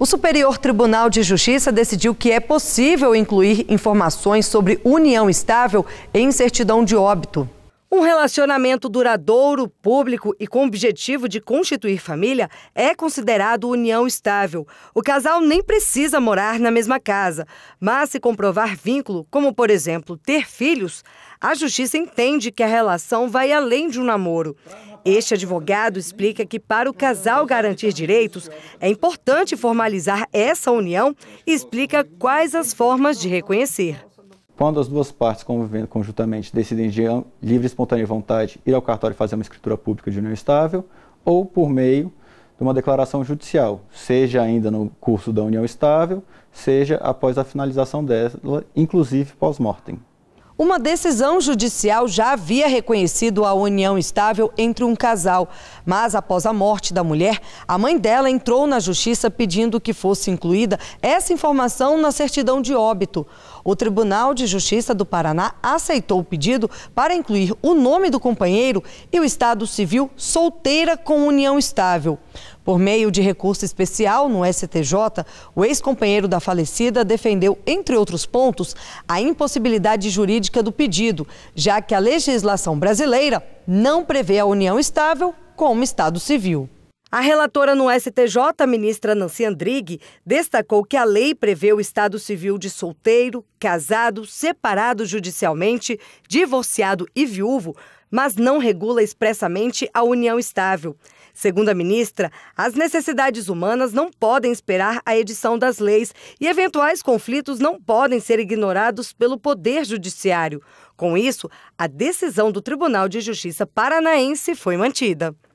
O Superior Tribunal de Justiça decidiu que é possível incluir informações sobre união estável em certidão de óbito. Um relacionamento duradouro, público e com o objetivo de constituir família é considerado união estável. O casal nem precisa morar na mesma casa, mas se comprovar vínculo, como por exemplo ter filhos, a justiça entende que a relação vai além de um namoro. Este advogado explica que para o casal garantir direitos, é importante formalizar essa união e explica quais as formas de reconhecer. Quando as duas partes convivendo conjuntamente decidem de livre e espontânea vontade ir ao cartório fazer uma escritura pública de união estável, ou por meio de uma declaração judicial, seja ainda no curso da união estável, seja após a finalização dela, inclusive pós-mortem. Uma decisão judicial já havia reconhecido a união estável entre um casal, mas após a morte da mulher, a mãe dela entrou na justiça pedindo que fosse incluída essa informação na certidão de óbito. O Tribunal de Justiça do Paraná aceitou o pedido para incluir o nome do companheiro e o estado civil solteira com união estável. Por meio de recurso especial no STJ, o ex-companheiro da falecida defendeu, entre outros pontos, a impossibilidade jurídica do pedido, já que a legislação brasileira não prevê a união estável como Estado civil. A relatora no STJ, ministra Nancy Andrighi, destacou que a lei prevê o estado civil de solteiro, casado, separado judicialmente, divorciado e viúvo mas não regula expressamente a união estável. Segundo a ministra, as necessidades humanas não podem esperar a edição das leis e eventuais conflitos não podem ser ignorados pelo Poder Judiciário. Com isso, a decisão do Tribunal de Justiça Paranaense foi mantida.